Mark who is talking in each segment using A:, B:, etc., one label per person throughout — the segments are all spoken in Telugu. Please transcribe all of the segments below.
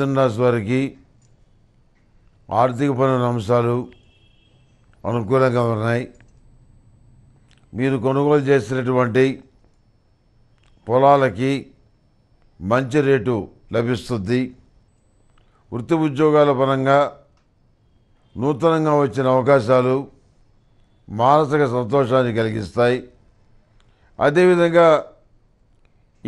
A: మిథున రాశి వారికి ఆర్థిక పనుల అంశాలు అనుకూలంగా ఉన్నాయి మీరు కొనుగోలు చేసినటువంటి పొలాలకి మంచి రేటు లభిస్తుంది వృత్తి ఉద్యోగాల పరంగా నూతనంగా వచ్చిన అవకాశాలు మానసిక సంతోషాన్ని కలిగిస్తాయి అదేవిధంగా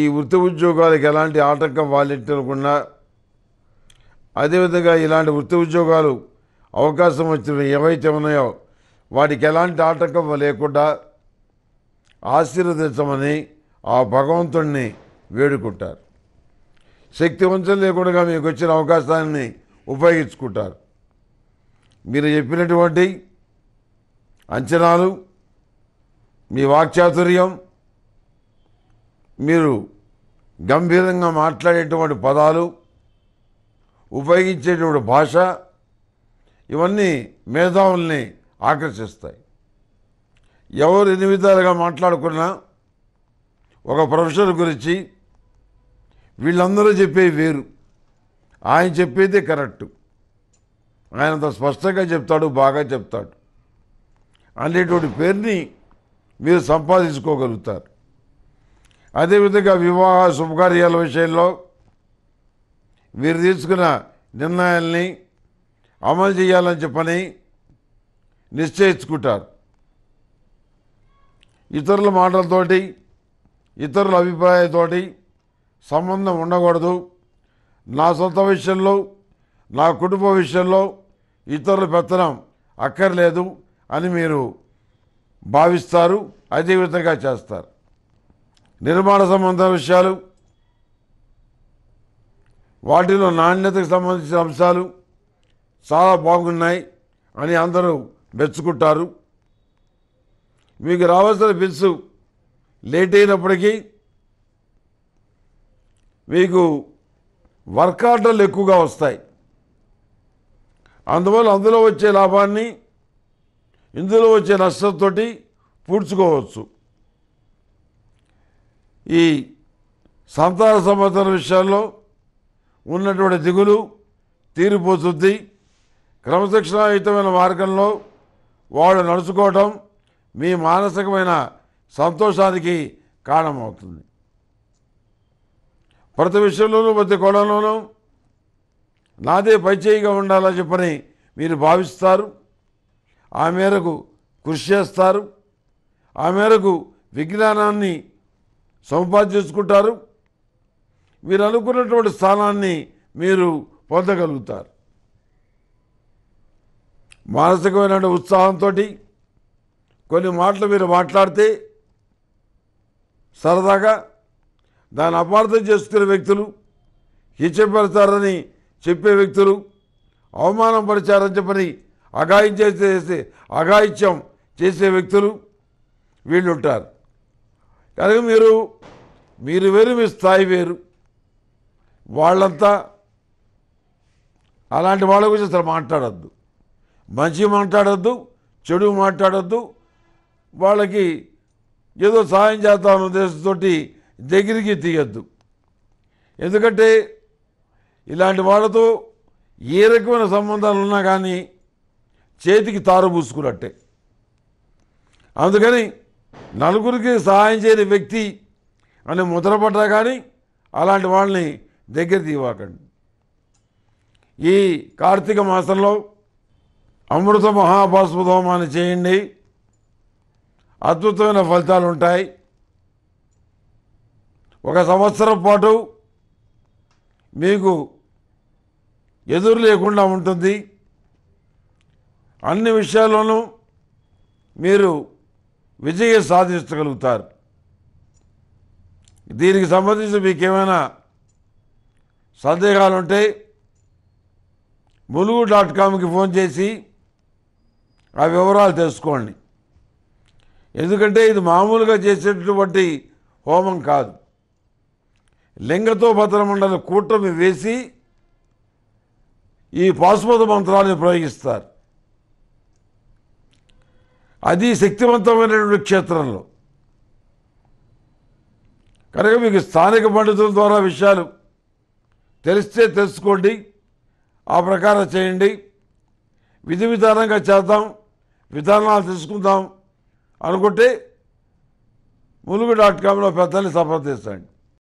A: ఈ వృత్తి ఉద్యోగాలకు ఎలాంటి ఆటంకం వాళ్ళెట్టనుకున్నా అదేవిధంగా ఇలాంటి వృత్తి ఉద్యోగాలు అవకాశం వచ్చినవి ఏవైతే ఉన్నాయో వాటికి ఎలాంటి ఆటంకం లేకుండా ఆశీర్వదించమని ఆ భగవంతుణ్ణి వేడుకుంటారు శక్తివంతం లేకుండా మీకు వచ్చిన అవకాశాన్ని ఉపయోగించుకుంటారు మీరు చెప్పినటువంటి అంచనాలు మీ వాక్చాతుర్యం మీరు గంభీరంగా మాట్లాడేటువంటి పదాలు ఉపయోగించేటువంటి భాష ఇవన్నీ మేధావుల్ని ఆకర్షిస్తాయి ఎవరు ఎన్ని విధాలుగా మాట్లాడుకున్నా ఒక ప్రొఫెసర్ గురించి వీళ్ళందరూ చెప్పేవి వేరు ఆయన చెప్పేది కరెక్టు ఆయనంత స్పష్టంగా చెప్తాడు బాగా చెప్తాడు అనేటువంటి పేరుని మీరు సంపాదించుకోగలుగుతారు అదేవిధంగా వివాహ శుభకార్యాల విషయంలో వీరు తీసుకున్న నిర్ణయాల్ని అమలు చేయాలని చెప్పని నిశ్చయించుకుంటారు ఇతరుల మాటలతోటి ఇతరుల అభిప్రాయాలతోటి సంబంధం ఉండకూడదు నా సొంత విషయంలో నా కుటుంబ విషయంలో ఇతరుల పెత్తనం అక్కర్లేదు అని మీరు భావిస్తారు అదే చేస్తారు నిర్మాణ సంబంధ విషయాలు వాటిలో నాణ్యతకు సంబంధించిన అంశాలు చాలా బాగున్నాయి అని అందరూ మెచ్చుకుంటారు మీకు రావాల్సిన బిల్స్ లేట్ అయినప్పటికీ మీకు వర్క్ ఆర్డర్లు ఎక్కువగా వస్తాయి అందువల్ల అందులో వచ్చే లాభాన్ని ఇందులో వచ్చే నష్టంతో పూడ్చుకోవచ్చు ఈ సంతాన సంబంధం విషయాల్లో ఉన్నటువంటి దిగులు తీరిపోతుంది క్రమశిక్షణాయుతమైన మార్గంలో వాడు నడుచుకోవటం మీ మానసికమైన సంతోషానికి కారణమవుతుంది ప్రతి విషయంలోనూ ప్రతి కోణంలోనూ నాదే పైచేయిగా ఉండాలని చెప్పని మీరు భావిస్తారు ఆ మేరకు కృషి చేస్తారు ఆ మేరకు విజ్ఞానాన్ని సంపాదించుకుంటారు మీరు అనుకున్నటువంటి స్థానాన్ని మీరు పొందగలుగుతారు మానసికమైన ఉత్సాహంతో కొన్ని మాటలు మీరు మాట్లాడితే సరదాగా దాన్ని అపార్థం చేసుకునే వ్యక్తులు హిచ్చపరుస్తారని చెప్పే వ్యక్తులు అవమానం పరిచారని చెప్పని అఘాయిత్యం చేసే అఘాయిత్యం చేసే వ్యక్తులు వీళ్ళుంటారు కనుక మీరు మీరు వేరు మీ స్థాయి వేరు వాళ్ళంతా అలాంటి వాళ్ళ గురించి అసలు మాట్లాడద్దు మంచి మాట్లాడద్దు చెడు మాట్లాడద్దు వాళ్ళకి ఏదో సహాయం చేద్దామనే ఉద్దేశంతో దగ్గరికి తీయద్దు ఎందుకంటే ఇలాంటి వాళ్ళతో ఏ రకమైన సంబంధాలు ఉన్నా కానీ చేతికి తారు పూసుకున్నట్టే అందుకని నలుగురికి సహాయం చేయని వ్యక్తి అని ముద్రపడ్డా కానీ అలాంటి వాళ్ళని దగ్గర తీవాకండి ఈ కార్తీక మాసంలో అమృత మహాభాస్పదోమాన్ని చేయండి అద్భుతమైన ఫలితాలు ఉంటాయి ఒక సంవత్సరం పాటు మీకు ఎదురు లేకుండా ఉంటుంది అన్ని విషయాల్లోనూ మీరు విజయం సాధించగలుగుతారు దీనికి సంబంధించి మీకు ఏమైనా సందేహాలు ఉంటే ములుగు డాట్ కామ్కి ఫోన్ చేసి ఆ వివరాలు తెలుసుకోండి ఎందుకంటే ఇది మామూలుగా చేసేటటువంటి హోమం కాదు లింగతో భద్రమండలి కూటమి వేసి ఈ పాశుపత మంత్రాలను ప్రయోగిస్తారు అది శక్తివంతమైనటువంటి క్షేత్రంలో కనుక మీకు స్థానిక పండితుల ద్వారా విషయాలు తెలిస్తే తెలుసుకోండి ఆ ప్రకారం చేయండి విధి విధానంగా చేద్దాం విధానాలు తెలుసుకుందాం అనుకుంటే ములుగు డాట్ కామ్లో పెద్దల్ని సంప్రదించండి